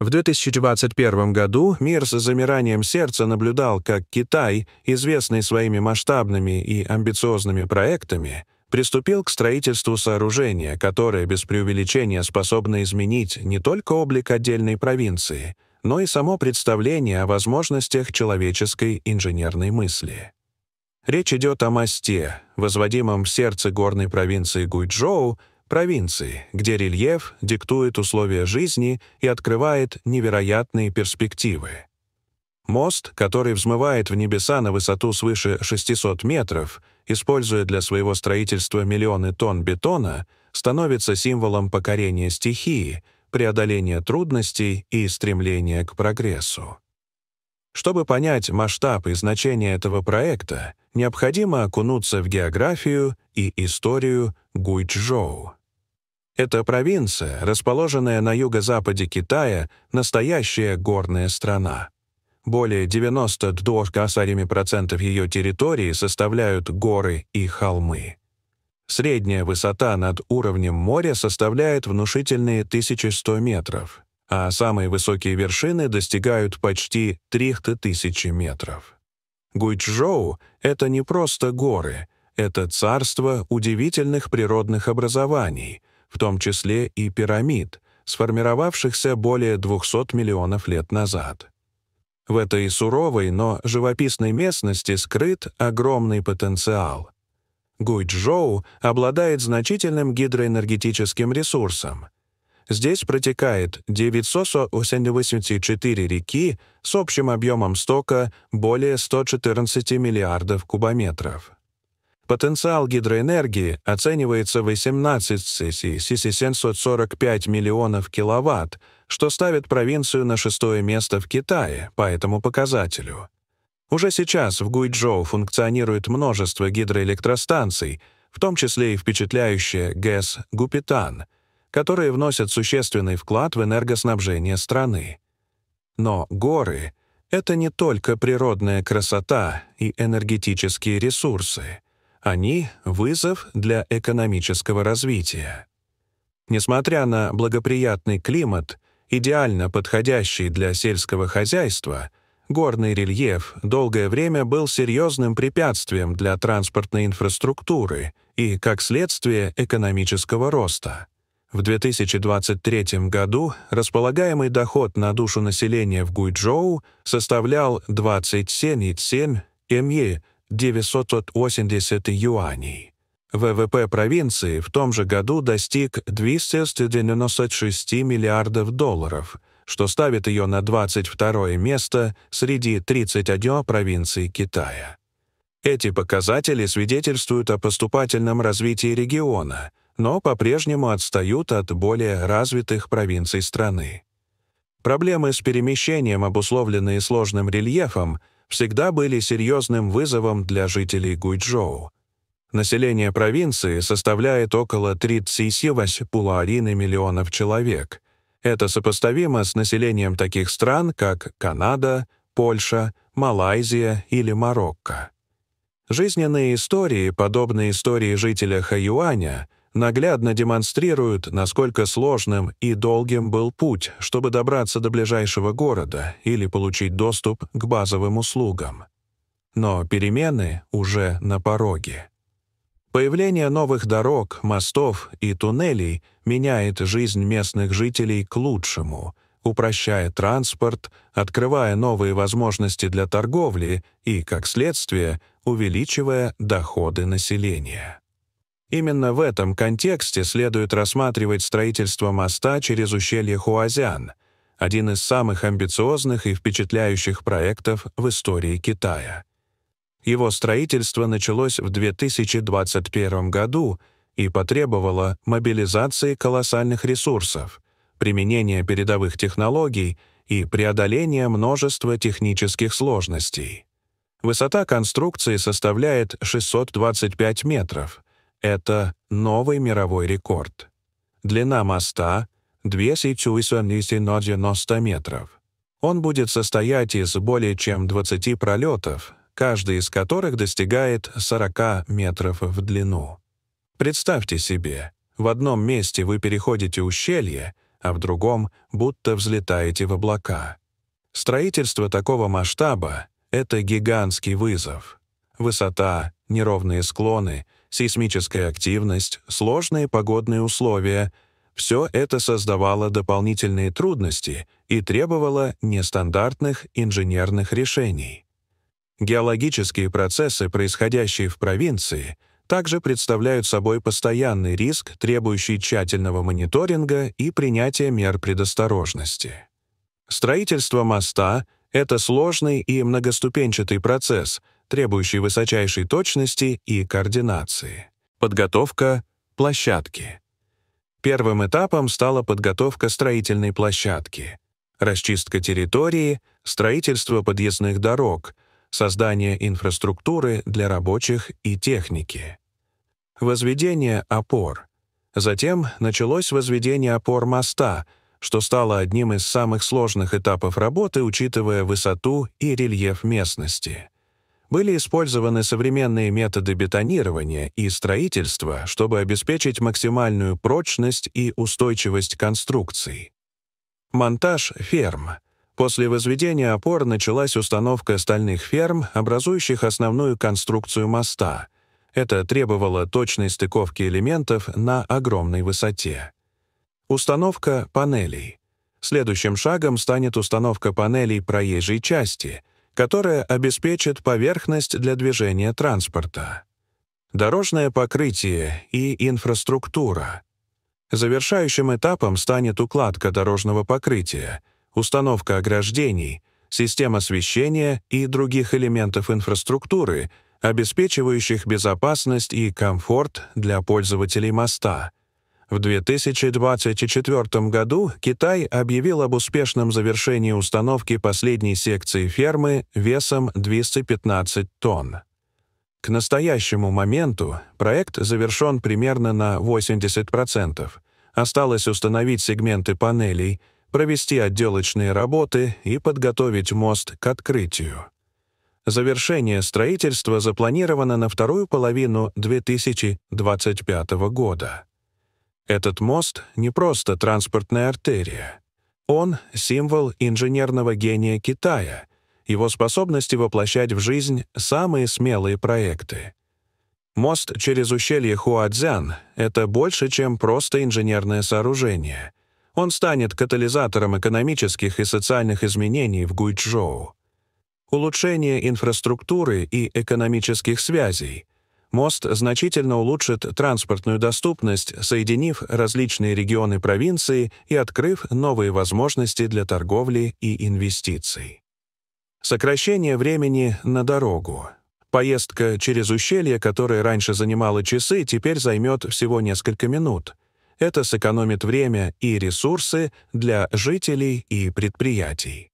В 2021 году мир с замиранием сердца наблюдал, как Китай, известный своими масштабными и амбициозными проектами, приступил к строительству сооружения, которое без преувеличения способно изменить не только облик отдельной провинции, но и само представление о возможностях человеческой инженерной мысли. Речь идет о мосте, возводимом в сердце горной провинции Гуйчжоу, провинции, где рельеф диктует условия жизни и открывает невероятные перспективы. Мост, который взмывает в небеса на высоту свыше 600 метров, используя для своего строительства миллионы тонн бетона, становится символом покорения стихии, преодоления трудностей и стремления к прогрессу. Чтобы понять масштаб и значение этого проекта, необходимо окунуться в географию и историю Гуйчжоу. Эта провинция, расположенная на юго-западе Китая, настоящая горная страна. Более 92% ее территории составляют горы и холмы. Средняя высота над уровнем моря составляет внушительные 1100 метров, а самые высокие вершины достигают почти 3000 метров. Гуйчжоу — это не просто горы, это царство удивительных природных образований — в том числе и пирамид, сформировавшихся более 200 миллионов лет назад. В этой суровой, но живописной местности скрыт огромный потенциал. Гуйчжоу обладает значительным гидроэнергетическим ресурсом. Здесь протекает 984 реки с общим объемом стока более 114 миллиардов кубометров. Потенциал гидроэнергии оценивается в 18 745 миллионов киловатт, что ставит провинцию на шестое место в Китае по этому показателю. Уже сейчас в Гуйчжоу функционирует множество гидроэлектростанций, в том числе и впечатляющая ГЭС «Гупитан», которые вносят существенный вклад в энергоснабжение страны. Но горы — это не только природная красота и энергетические ресурсы — они — вызов для экономического развития. Несмотря на благоприятный климат, идеально подходящий для сельского хозяйства, горный рельеф долгое время был серьезным препятствием для транспортной инфраструктуры и, как следствие, экономического роста. В 2023 году располагаемый доход на душу населения в Гуйчжоу составлял 27,7 МЕ 980 юаней. ВВП провинции в том же году достиг 296 миллиардов долларов, что ставит ее на 22 место среди 31 провинций Китая. Эти показатели свидетельствуют о поступательном развитии региона, но по-прежнему отстают от более развитых провинций страны. Проблемы с перемещением, обусловленные сложным рельефом, всегда были серьезным вызовом для жителей Гуйчжоу. Население провинции составляет около 37,1 миллионов человек. Это сопоставимо с населением таких стран, как Канада, Польша, Малайзия или Марокко. Жизненные истории, подобные истории жителя Хаюаня, наглядно демонстрируют, насколько сложным и долгим был путь, чтобы добраться до ближайшего города или получить доступ к базовым услугам. Но перемены уже на пороге. Появление новых дорог, мостов и туннелей меняет жизнь местных жителей к лучшему, упрощая транспорт, открывая новые возможности для торговли и, как следствие, увеличивая доходы населения. Именно в этом контексте следует рассматривать строительство моста через ущелье Хуазян, один из самых амбициозных и впечатляющих проектов в истории Китая. Его строительство началось в 2021 году и потребовало мобилизации колоссальных ресурсов, применения передовых технологий и преодоления множества технических сложностей. Высота конструкции составляет 625 метров — это новый мировой рекорд. Длина моста — 290 метров. Он будет состоять из более чем 20 пролетов, каждый из которых достигает 40 метров в длину. Представьте себе, в одном месте вы переходите ущелье, а в другом будто взлетаете в облака. Строительство такого масштаба — это гигантский вызов. Высота, неровные склоны — сейсмическая активность, сложные погодные условия — все это создавало дополнительные трудности и требовало нестандартных инженерных решений. Геологические процессы, происходящие в провинции, также представляют собой постоянный риск, требующий тщательного мониторинга и принятия мер предосторожности. Строительство моста — это сложный и многоступенчатый процесс — требующий высочайшей точности и координации. Подготовка площадки. Первым этапом стала подготовка строительной площадки, расчистка территории, строительство подъездных дорог, создание инфраструктуры для рабочих и техники. Возведение опор. Затем началось возведение опор моста — что стало одним из самых сложных этапов работы, учитывая высоту и рельеф местности были использованы современные методы бетонирования и строительства, чтобы обеспечить максимальную прочность и устойчивость конструкций. Монтаж ферм. После возведения опор началась установка стальных ферм, образующих основную конструкцию моста. Это требовало точной стыковки элементов на огромной высоте. Установка панелей. Следующим шагом станет установка панелей проезжей части — которая обеспечит поверхность для движения транспорта, дорожное покрытие и инфраструктура. Завершающим этапом станет укладка дорожного покрытия, установка ограждений, система освещения и других элементов инфраструктуры, обеспечивающих безопасность и комфорт для пользователей моста — в 2024 году Китай объявил об успешном завершении установки последней секции фермы весом 215 тонн. К настоящему моменту проект завершен примерно на 80%. Осталось установить сегменты панелей, провести отделочные работы и подготовить мост к открытию. Завершение строительства запланировано на вторую половину 2025 года. Этот мост — не просто транспортная артерия. Он — символ инженерного гения Китая, его способности воплощать в жизнь самые смелые проекты. Мост через ущелье Хуадзян — это больше, чем просто инженерное сооружение. Он станет катализатором экономических и социальных изменений в Гуйчжоу. Улучшение инфраструктуры и экономических связей — мост значительно улучшит транспортную доступность, соединив различные регионы провинции и открыв новые возможности для торговли и инвестиций. Сокращение времени на дорогу. Поездка через ущелье, которое раньше занимало часы, теперь займет всего несколько минут. Это сэкономит время и ресурсы для жителей и предприятий.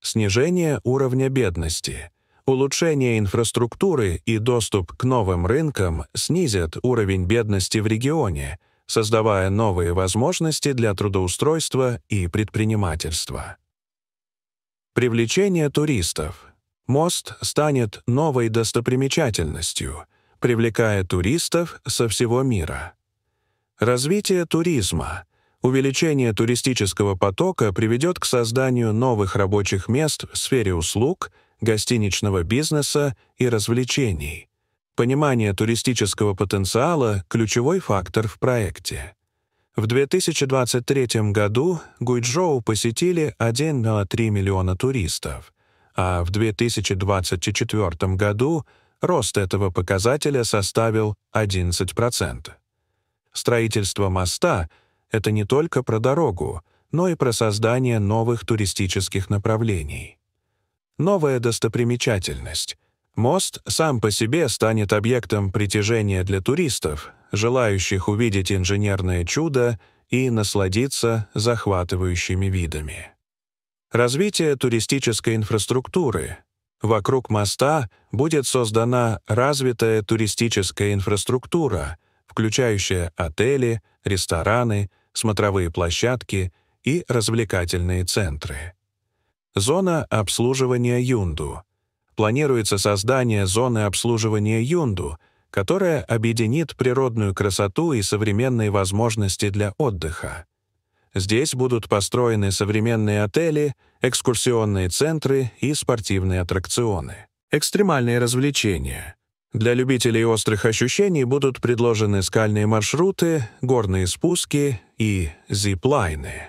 Снижение уровня бедности — Улучшение инфраструктуры и доступ к новым рынкам снизят уровень бедности в регионе, создавая новые возможности для трудоустройства и предпринимательства. Привлечение туристов. Мост станет новой достопримечательностью, привлекая туристов со всего мира. Развитие туризма. Увеличение туристического потока приведет к созданию новых рабочих мест в сфере услуг – гостиничного бизнеса и развлечений. Понимание туристического потенциала – ключевой фактор в проекте. В 2023 году Гуйчжоу посетили 1,3 миллиона туристов, а в 2024 году рост этого показателя составил 11%. Строительство моста — это не только про дорогу, но и про создание новых туристических направлений новая достопримечательность. Мост сам по себе станет объектом притяжения для туристов, желающих увидеть инженерное чудо и насладиться захватывающими видами. Развитие туристической инфраструктуры. Вокруг моста будет создана развитая туристическая инфраструктура, включающая отели, рестораны, смотровые площадки и развлекательные центры. Зона обслуживания Юнду. Планируется создание зоны обслуживания Юнду, которая объединит природную красоту и современные возможности для отдыха. Здесь будут построены современные отели, экскурсионные центры и спортивные аттракционы. Экстремальные развлечения. Для любителей острых ощущений будут предложены скальные маршруты, горные спуски и зиплайны.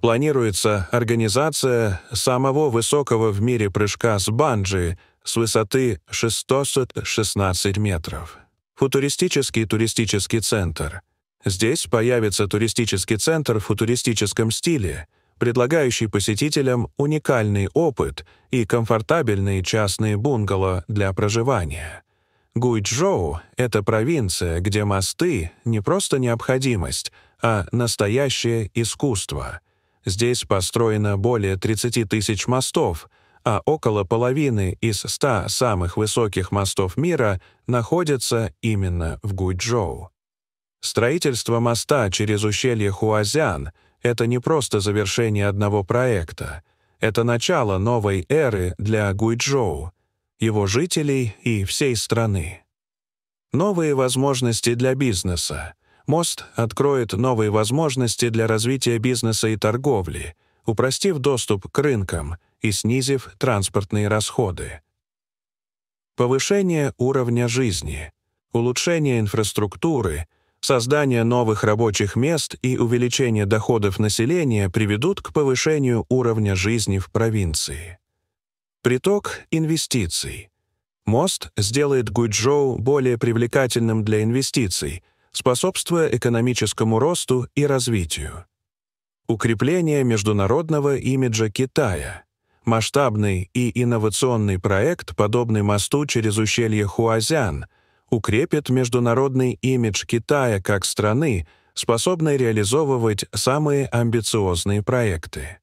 Планируется организация самого высокого в мире прыжка с банджи с высоты 616 метров. Футуристический туристический центр. Здесь появится туристический центр в футуристическом стиле, предлагающий посетителям уникальный опыт и комфортабельные частные бунгало для проживания. Гуйчжоу — это провинция, где мосты — не просто необходимость, а настоящее искусство — Здесь построено более 30 тысяч мостов, а около половины из 100 самых высоких мостов мира находятся именно в Гуйчжоу. Строительство моста через ущелье Хуазян — это не просто завершение одного проекта, это начало новой эры для Гуйчжоу, его жителей и всей страны. Новые возможности для бизнеса — Мост откроет новые возможности для развития бизнеса и торговли, упростив доступ к рынкам и снизив транспортные расходы. Повышение уровня жизни, улучшение инфраструктуры, создание новых рабочих мест и увеличение доходов населения приведут к повышению уровня жизни в провинции. Приток инвестиций. Мост сделает Гуйчжоу более привлекательным для инвестиций — способствуя экономическому росту и развитию. Укрепление международного имиджа Китая. Масштабный и инновационный проект, подобный мосту через ущелье Хуазян, укрепит международный имидж Китая как страны, способной реализовывать самые амбициозные проекты.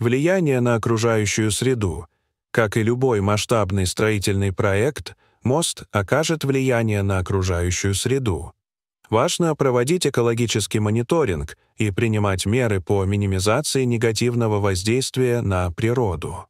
Влияние на окружающую среду. Как и любой масштабный строительный проект, мост окажет влияние на окружающую среду. Важно проводить экологический мониторинг и принимать меры по минимизации негативного воздействия на природу.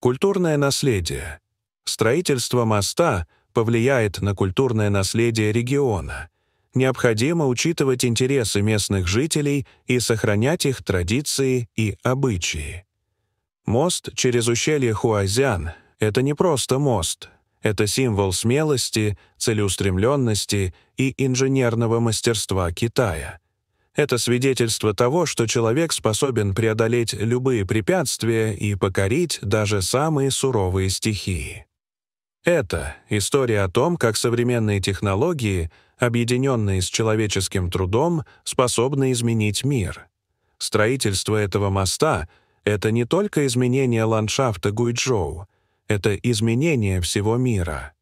Культурное наследие. Строительство моста повлияет на культурное наследие региона. Необходимо учитывать интересы местных жителей и сохранять их традиции и обычаи. Мост через ущелье Хуазян — это не просто мост — это символ смелости, целеустремленности и инженерного мастерства Китая. Это свидетельство того, что человек способен преодолеть любые препятствия и покорить даже самые суровые стихии. Это история о том, как современные технологии, объединенные с человеческим трудом, способны изменить мир. Строительство этого моста — это не только изменение ландшафта Гуйчжоу —— это изменение всего мира.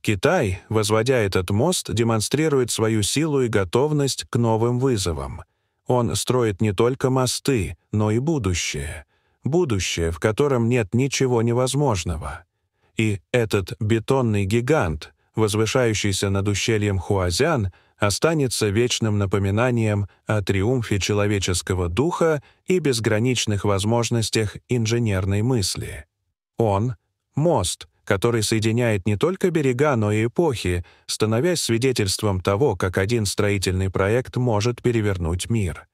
Китай, возводя этот мост, демонстрирует свою силу и готовность к новым вызовам. Он строит не только мосты, но и будущее. Будущее, в котором нет ничего невозможного. И этот бетонный гигант, возвышающийся над ущельем Хуазян, останется вечным напоминанием о триумфе человеческого духа и безграничных возможностях инженерной мысли. Он — мост, который соединяет не только берега, но и эпохи, становясь свидетельством того, как один строительный проект может перевернуть мир.